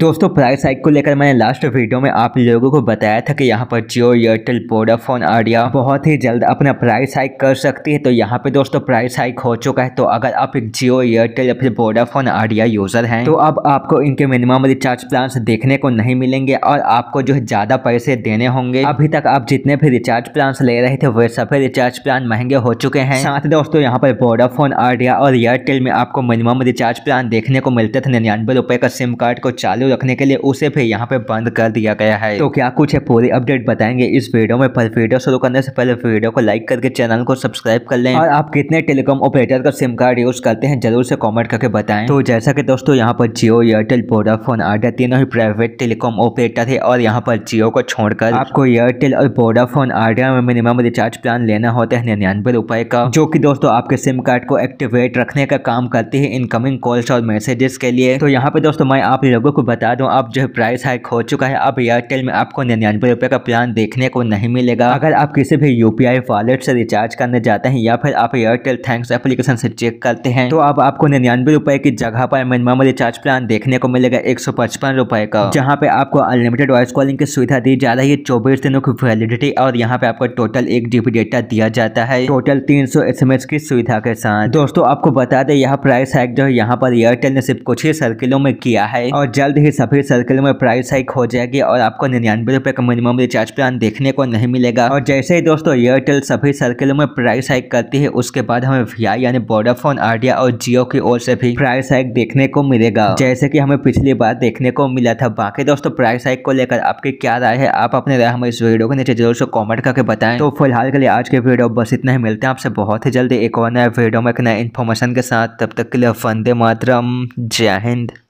दोस्तों price hike को लेकर मैंने लास्ट वीडियो में आप लोगों को बताया था कि यहाँ पर जियो एयरटेल वोडाफोन आइडिया बहुत ही जल्द अपना प्राइस हाइक कर सकती है तो यहाँ पे दोस्तों प्राइस हाइक हो चुका है तो अगर आप एक जियो एयरटेल या फिर वोडाफोन आइडिया यूज़र हैं तो अब आपको इनके मिनिमम रिचार्ज प्लान देखने को नहीं मिलेंगे और आपको जो है ज़्यादा पैसे देने होंगे अभी तक आप जितने भी रिचार्ज प्लान ले रहे थे वे सभी रिचार्ज प्लान महंगे हो चुके हैं साथ दोस्तों यहाँ पर वोडाफोन आइडिया और एयरटेल में आपको मिनिमम रिचार्ज प्लान देखने को मिलते थे निन्यानवे रुपए का सिम कार्ड को चालू चालू रखने के लिए उसे भी यहाँ पे बंद कर दिया गया है तो क्या कुछ है पूरी अपडेट बताएंगे इस वीडियो में पर वीडियो शुरू करने से पहले वीडियो को लाइक करके चैनल को सब्सक्राइब कर लें और आप कितने टेलीकॉम ऑपरेटर का सिम कार्ड यूज करते हैं जरूर से कॉमेंट करके बताएं तो जैसा की दोस्तों यहाँ पर जियो एयरटेल वोडाफोन आडिया तीनों ही प्राइवेट टेलीकॉम ऑपरेटर है और यहाँ पर जियो को छोड़कर आपको एयरटेल और वोडाफोन आडिया में मिनिमम रिचार्ज प्लान लेना होता है निन्यानवे रुपए का जो की दोस्तों आपके सिम कार्ड को एक्टिवेट रखने का काम करती है इनकमिंग कॉल्स और मैसेजेस के लिए तो यहाँ पे दोस्तों मैं आप लोगों को बता दूं अब जो प्राइस हाइक हो चुका है अब एयरटेल में आपको निन्यानवे रुपये का प्लान देखने को नहीं मिलेगा अगर आप किसी भी यू पी वॉलेट से रिचार्ज करने जाते हैं या फिर आप एयरटेल थैंक्स एप्लीकेशन से चेक करते हैं तो अब आपको निन्यानवे रुपये की जगह पर मिनिमम रिचार्ज प्लान देखने को मिलेगा एक सौ पचपन का जहाँ पे आपको अनलिमिटेड वॉइस कॉलिंग की सुविधा दी जा रही है चौबीस दिनों की वैलिडिटी और यहाँ पे आपको टोटल एक जीबी डेटा दिया जाता है टोटल तीन सौ की सुविधा के साथ दोस्तों आपको बता दें यह प्राइस हाइक जो है यहाँ पर एयरटेल ने सिर्फ कुछ ही सर्किलों में किया है और जल्द जल्द ही सभी सर्कल में प्राइस हाइक हो जाएगी और आपको निन्यानवे रुपए का मिनिमम रिचार्ज प्लान देखने को नहीं मिलेगा और जैसे ही दोस्तों एयरटेल सभी सर्कल में प्राइस हाइक करती है उसके बाद हमें वी यानी वोडाफोन आइडिया और जियो की ओर से भी प्राइस हाइक देखने को मिलेगा जैसे की हमें पिछली बार देखने को मिला था बाकी दोस्तों प्राइस हाइक को लेकर आपकी क्या राय है आप अपने राय हमें इस वीडियो को नीचे जरूर से कॉमेंट करके बताएं तो फिलहाल के लिए आज के वीडियो बस इतना ही मिलते हैं आपसे बहुत ही जल्दी एक और नया वीडियो में एक नया इन्फॉर्मेशन के साथ तब तक के लिए फंदे मातरम जय हिंद